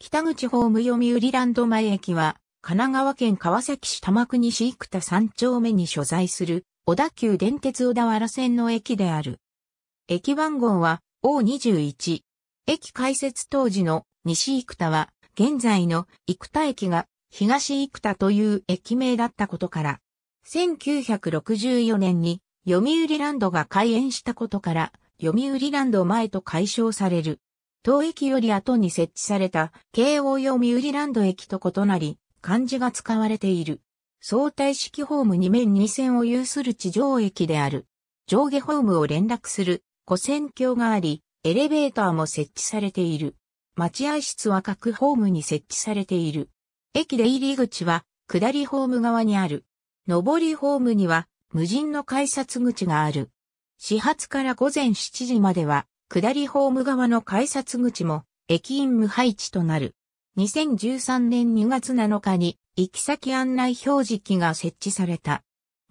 北口ホーム読売ランド前駅は、神奈川県川崎市多摩区西生田三丁目に所在する、小田急電鉄小田原線の駅である。駅番号は O21。駅開設当時の西生田は、現在の生田駅が東生田という駅名だったことから、1964年に読売ランドが開園したことから、読売ランド前と解消される。当駅より後に設置された京王読売ランド駅と異なり、漢字が使われている。相対式ホーム2面2線を有する地上駅である。上下ホームを連絡する古線橋があり、エレベーターも設置されている。待合室は各ホームに設置されている。駅出入り口は下りホーム側にある。上りホームには無人の改札口がある。始発から午前7時までは下りホーム側の改札口も駅員無配置となる。2013年2月7日に行き先案内表示機が設置された。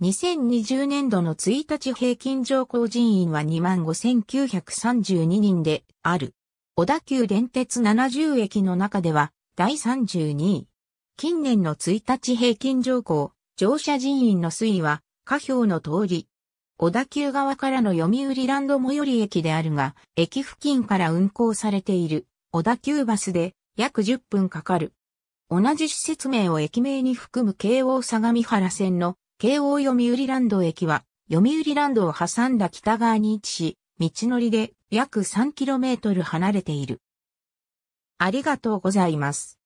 2020年度の1日平均乗降人員は25,932人である。小田急電鉄70駅の中では第32位。近年の1日平均乗降、乗車人員の推移は、下表の通り、小田急側からの読売ランド最寄り駅であるが、駅付近から運行されている小田急バスで約10分かかる。同じ施設名を駅名に含む京王相模原線の京王読売ランド駅は、読売ランドを挟んだ北側に位置し、道のりで約 3km 離れている。ありがとうございます。